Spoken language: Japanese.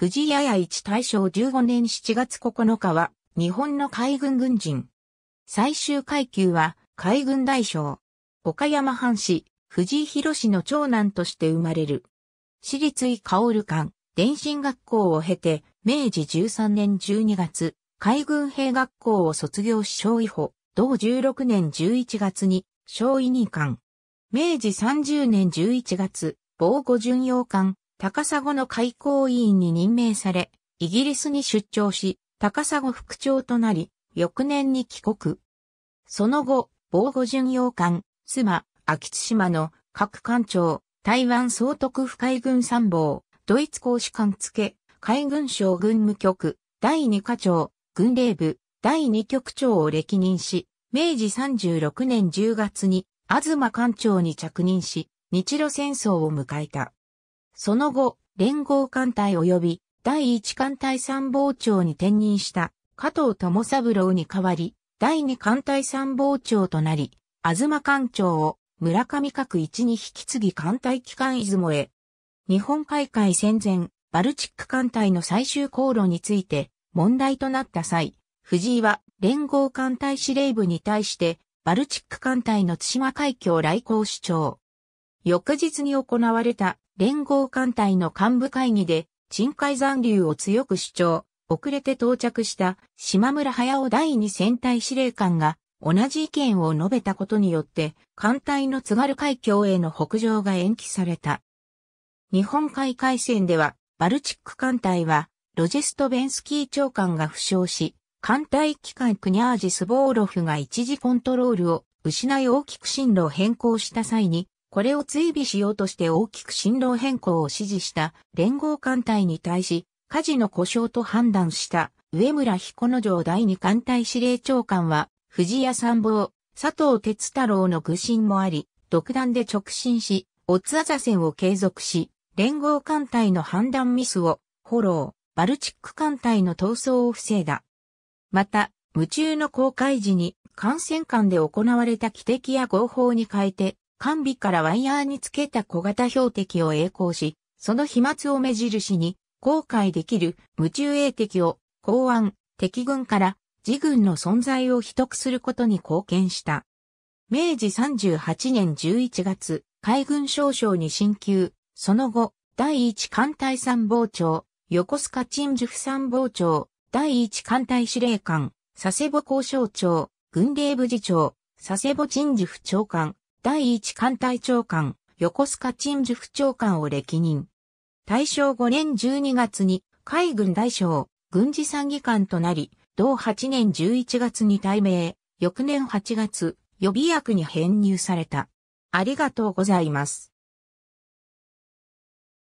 藤谷谷一大正15年7月9日は、日本の海軍軍人。最終階級は、海軍大将。岡山藩士、藤井博氏の長男として生まれる。私立井薫館、電信学校を経て、明治13年12月、海軍兵学校を卒業し小位補、同16年11月に、小位二館。明治30年11月、防護巡洋艦、高砂の開港委員に任命され、イギリスに出張し、高砂副長となり、翌年に帰国。その後、防護巡洋艦、須磨、秋津島の各艦長、台湾総督府海軍参謀、ドイツ公使館付、海軍省軍務局、第2課長、軍令部、第2局長を歴任し、明治36年10月に、東艦長に着任し、日露戦争を迎えた。その後、連合艦隊及び第一艦隊参謀長に転任した加藤友三郎に代わり、第二艦隊参謀長となり、東艦長を村上角一に引き継ぎ艦隊機関出雲へ。日本海海戦前、バルチック艦隊の最終航路について問題となった際、藤井は連合艦隊司令部に対して、バルチック艦隊の津島海峡来航主張。翌日に行われた連合艦隊の幹部会議で、沈海残留を強く主張、遅れて到着した島村駿第二戦隊司令官が同じ意見を述べたことによって、艦隊の津軽海峡への北上が延期された。日本海海戦では、バルチック艦隊は、ロジェスト・ベンスキー長官が負傷し、艦隊機関クニャージ・スボーロフが一時コントロールを失い大きく進路を変更した際に、これを追尾しようとして大きく進路変更を指示した連合艦隊に対し、火事の故障と判断した上村彦之城第二艦隊司令長官は、藤谷参謀、佐藤哲太郎の愚心もあり、独断で直進し、オッツアザ戦を継続し、連合艦隊の判断ミスを、フォロー、バルチック艦隊の闘争を防いだ。また、夢中の公開時に、艦船艦で行われた汽笛や合法に変えて、完尾からワイヤーにつけた小型標的を栄光し、その飛沫を目印に、後悔できる無中栄敵を公安、敵軍から自軍の存在を秘匿することに貢献した。明治38年11月、海軍少将に進級、その後、第一艦隊参謀長、横須賀陳樹参謀長、第一艦隊司令官、佐世保交渉長、軍令部次長、佐世保陳府長官、第一艦隊長官、横須賀陳樹副長官を歴任。大正5年12月に海軍大将、軍事参議官となり、同8年11月に退命、翌年8月、予備役に編入された。ありがとうございます。